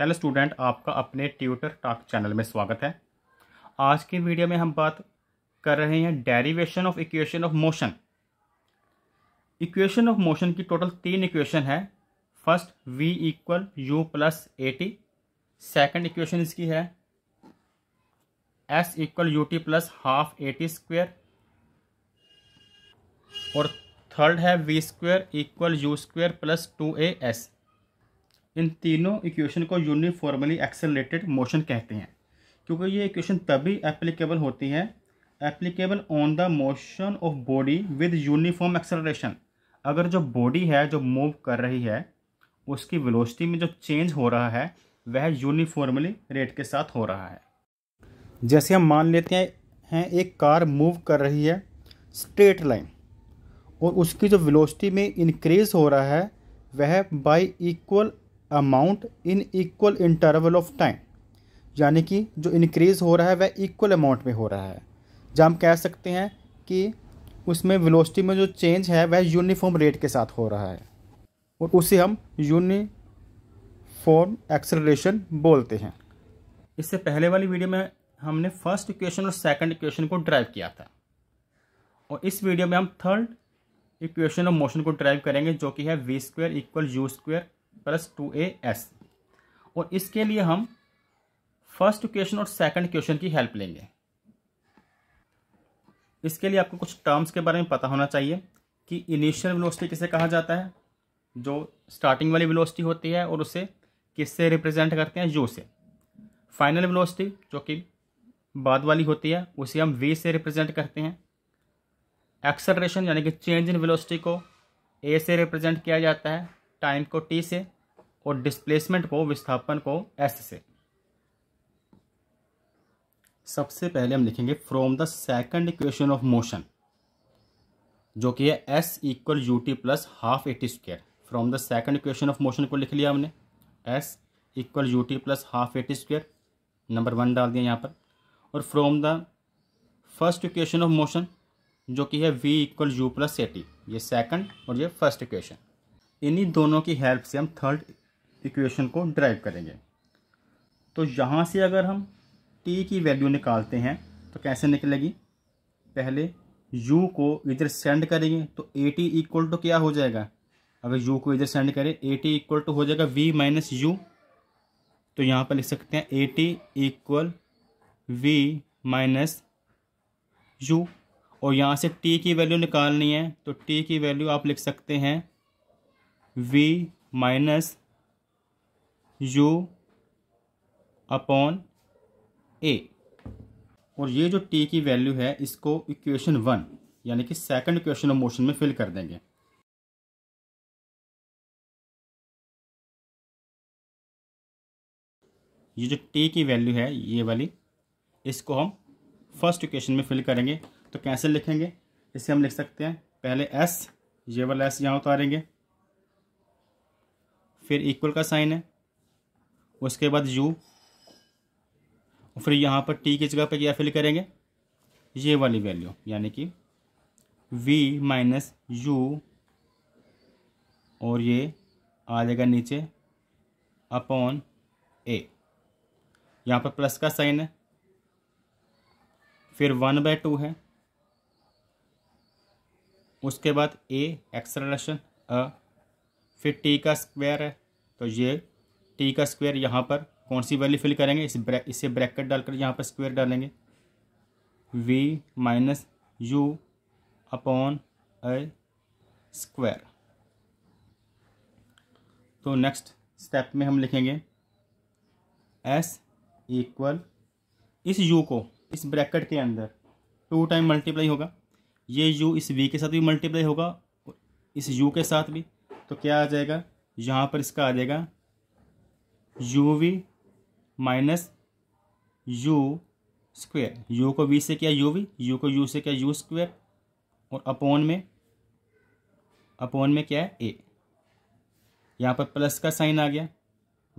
hello student आपका अपने tutor talk channel में स्वागत है आज की वीडियो में हम बात कर रहे हैं derivation of equation of motion equation of motion की टोटल तीन इक्वेशन है first v equal u plus a t second equation इसकी है s equal u t plus half a t square और थर्ड है v square equal u square plus two a s इन तीनों equation को uniformly accelerated motion कहते हैं क्योंकि ये इक्वेशन तभी एप्लीकेबल होती है applicable on the motion of body with uniform acceleration अगर जो बॉडी है जो मूव कर रही है उसकी वेलोसिटी में जो चेंज हो रहा है वह यूनिफॉर्मली रेट के साथ हो रहा है जैसे हम मान लेते हैं, हैं एक कार मूव कर रही है स्ट्रेट लाइन और उसकी जो वेलोसिटी में इंक्रीज़ हो रहा है वह by equal amount in equal interval of time यानी कि जो इनक्रीज़ हो रहा है वह इक्वल अमाउंट में हो रहा है जहाँ हम कह सकते हैं कि उसमें वेलोसिटी में जो चेंज है वह यूनिफॉर्म रेट के साथ हो रहा है और उसे हम यूनिफॉर्म एक्सेलरेशन बोलते हैं इससे पहले वाली वीडियो में हमने फर्स्ट इक्वेशन और सेकंड इक्वेशन को ड्राइव किया था और इस वीडियो में हम थर्ड इक्वेशन ऑफ मोशन को ड्राइव करेंगे जो कि है v square equal u square plus two a s और इसके लिए हम फर्स्ट क्वेश्चन और सेकंड क्वेश्चन की हेल्प लेंगे इसके लिए आपको कुछ टर्म्स के बारे में पता होना चाहिए कि इनिशियल वेलोसिटी किसे कहा जाता है जो स्टार्टिंग वाली वेलोसिटी होती है और उसे किससे रिप्रेजेंट करते हैं यू से फाइनल वेलोसिटी जो कि बाद वाली होती है उसे हम वी से रिप्रेजेंट करते हैं एक्सलरेशन यानी कि चेंज इन वेलोसिटी को ए से रिप्रेजेंट किया जाता है टाइम को टी से और डिस्प्लेसमेंट को विस्थापन को एस से सबसे पहले हम लिखेंगे from the second equation of motion जो कि है s equal u t plus half a t square from the second equation of motion को लिख लिया हमने s equal u t plus half a t square number one डाल दिया यहाँ पर और from the first equation of motion जो कि है v equal u plus a t ये सेकंड और ये फर्स्ट इक्वेशन इन्हीं दोनों की हेल्प से हम थर्ड इक्वेशन को ड्राइव करेंगे तो यहाँ से अगर हम टी की वैल्यू निकालते हैं तो कैसे निकलेगी पहले u को इधर सेंड करेंगे तो ए टी इक्वल टू क्या हो जाएगा अगर u को इधर सेंड करें ए टी इक्वल टू हो जाएगा v माइनस यू तो यहाँ पर लिख सकते हैं a t equal v minus u और यहाँ से t की वैल्यू निकालनी है तो t की वैल्यू आप लिख सकते हैं v minus u upon a और ये जो टी की वैल्यू है इसको इक्वेशन वन यानी कि सेकंड इक्वेशन ऑफ मोशन में फिल कर देंगे ये जो टी की वैल्यू है ये वाली इसको हम फर्स्ट इक्वेशन में फिल करेंगे तो कैसे लिखेंगे इसे हम लिख सकते हैं पहले एस ये वाला एस यहाँ उतारेंगे फिर इक्वल का साइन है उसके बाद यू और फिर यहाँ पर टी की जगह पर क्या फिल करेंगे ये वाली वैल्यू यानी कि वी माइनस यू और ये आ जाएगा नीचे अपॉन ए यहाँ पर प्लस का साइन है फिर वन बाय टू है उसके बाद ए एक्सलेशन अ फिर टी का स्क्वायर है तो ये टी का स्क्वायर यहाँ पर कौन सी वैल्यू फिल करेंगे इस ब्रैक इसे ब्रैकेट डालकर यहाँ पर स्क्वायर डालेंगे v minus u upon a square तो नेक्स्ट स्टेप में हम लिखेंगे एस इक्वल इस यू को इस ब्रैकेट के अंदर टू टाइम मल्टीप्लाई होगा ये यू इस वी के साथ भी मल्टीप्लाई होगा इस यू के साथ भी तो क्या आ जाएगा यहाँ पर इसका आ जाएगा u v minus u square u को वी से क्या यू वी यू को यू से क्या यू स्क्वेयर और अपोन में अपोन में क्या है ए यहाँ पर प्लस का साइन आ गया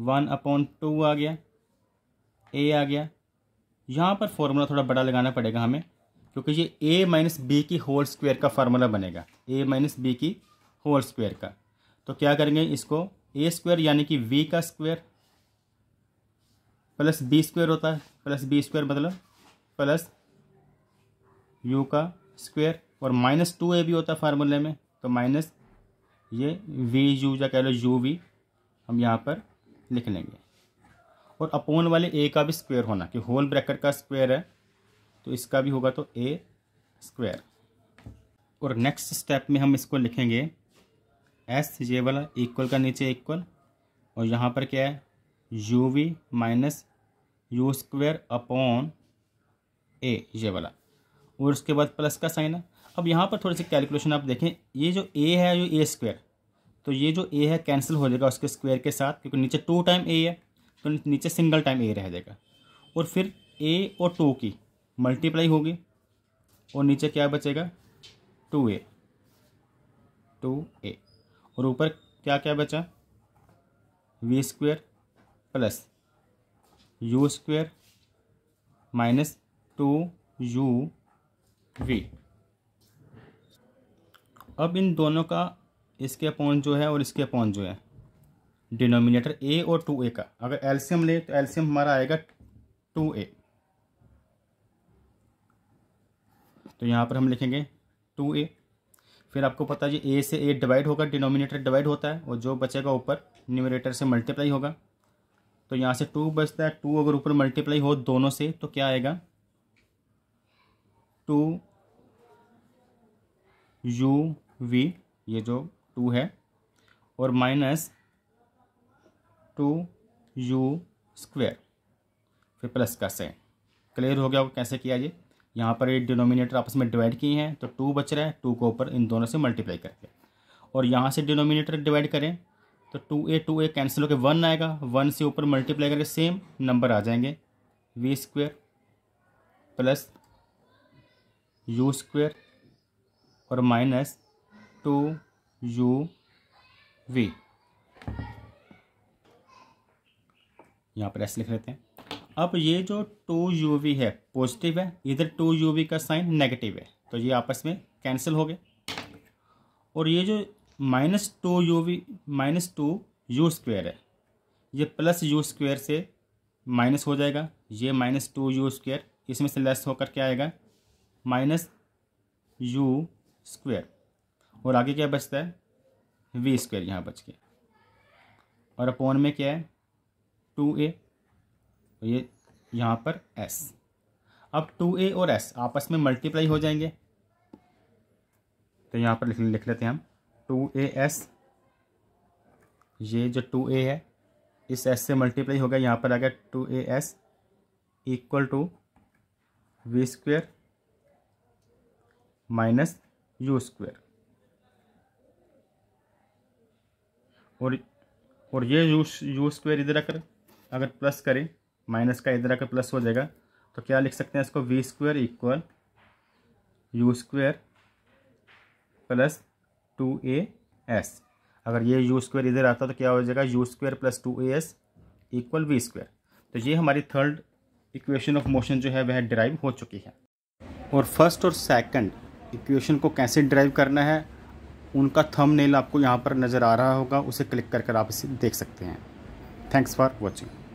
वन अपॉन टू आ गया ए आ गया यहाँ पर फॉर्मूला थोड़ा बड़ा लगाना पड़ेगा हमें क्योंकि ये ए माइनस बी की होल स्क्वायर का फार्मूला बनेगा ए माइनस बी की होल स्क्वायर का तो क्या करेंगे इसको ए स्क्वायर यानी कि वी का स्क्वायर प्लस बी स्क्वायर होता है प्लस बी स्क्वायर मतलब प्लस यू का स्क्वायर और माइनस टू ए भी होता है फार्मूले में तो माइनस ये वी यू या कह लो यू वी हम यहाँ पर लिख लेंगे और अपोन वाले ए का भी स्क्वायर होना कि होल ब्रैकेट का स्क्वायर है तो इसका भी होगा तो ए स्क्वायर और नेक्स्ट स्टेप में हम इसको लिखेंगे एस ये वाला इक्वल का नीचे इक्वल और यहाँ पर क्या है u v minus u square upon a ये वाला और उसके बाद प्लस का साइन है अब यहाँ पर थोड़ी सी कैलकुलेशन आप देखें ये जो ए है जो ए स्क्वायर तो ये जो ए है कैंसिल हो जाएगा उसके स्क्वेयर के साथ क्योंकि नीचे टू टाइम ए है तो नीचे सिंगल टाइम ए रह जाएगा और फिर ए और टू की मल्टीप्लाई होगी और नीचे क्या बचेगा टू ए टू ए और ऊपर क्या क्या बचा v square plus u square minus two u v अब इन दोनों का इसके अपॉन जो है और इसके अपॉन जो है डिनोमिनेटर ए और टू ए का अगर एल्सियम ले तो एल्सियम हमारा आएगा टू ए तो यहाँ पर हम लिखेंगे टू ए फिर आपको पता है जी ए से ए डिवाइड होगा डिनोमिनेटर डिवाइड होता है और जो बचेगा ऊपर न्यूमिनेटर से मल्टीप्लाई होगा तो यहाँ से टू बचता है टू अगर ऊपर मल्टीप्लाई हो दोनों से तो क्या आएगा टू यू वी ये जो टू है और माइनस टू यू स्क्वेयर फिर प्लस का से क्लियर हो गया कैसे किया जी यहाँ पर ये डिनोमिनेटर आपस में डिवाइड किए हैं तो टू बच रहा है टू को ऊपर इन दोनों से मल्टीप्लाई करके और यहाँ से डिनोमिनेटर डिवाइड करें तो two a two a cancel होकर वन आएगा वन से ऊपर मल्टीप्लाई करके सेम नंबर आ जाएंगे v square plus u square और माइनस टू यू वी यहाँ पर ऐसे लिख लेते हैं अब ये जो टू यू वी है पॉजिटिव है इधर टू यू वी का साइन नेगेटिव है तो ये आपस में कैंसिल हो गए और ये जो minus two u v minus two u square है ये प्लस यू स्क्वेयर से माइनस हो जाएगा ये माइनस टू यू स्क्वेयर इसमें से लेस होकर क्या आएगा माइनस यू स्क्वेयर और आगे क्या बचता है वी स्क्वेयर यहाँ बच के और अपोन में क्या है टू ए तो ये यहाँ पर एस अब टू ए और एस आपस में मल्टीप्लाई हो जाएंगे तो यहाँ पर लिख लिख लेते हैं हम टू ए एस ये जो टू ए है इस एस से मल्टीप्लाई होगा यहाँ पर आ गया two a s equal to v square minus u square और और ये यू यू स्क्वेयर इधर आकर अगर प्लस करें माइनस का इधर आकर प्लस हो जाएगा तो क्या लिख सकते हैं इसको v square equal u square plus two a s अगर ये यू स्क्वेयर इधर आता तो क्या हो जाएगा u square plus two a s equal v square तो ये हमारी थर्ड इक्वेशन ऑफ मोशन जो है वह ड्राइव हो चुकी है और फर्स्ट और सेकंड इक्वेशन को कैसे ड्राइव करना है उनका थम आपको यहाँ पर नज़र आ रहा होगा उसे क्लिक कर कर आप इसे देख सकते हैं थैंक्स फॉर वॉचिंग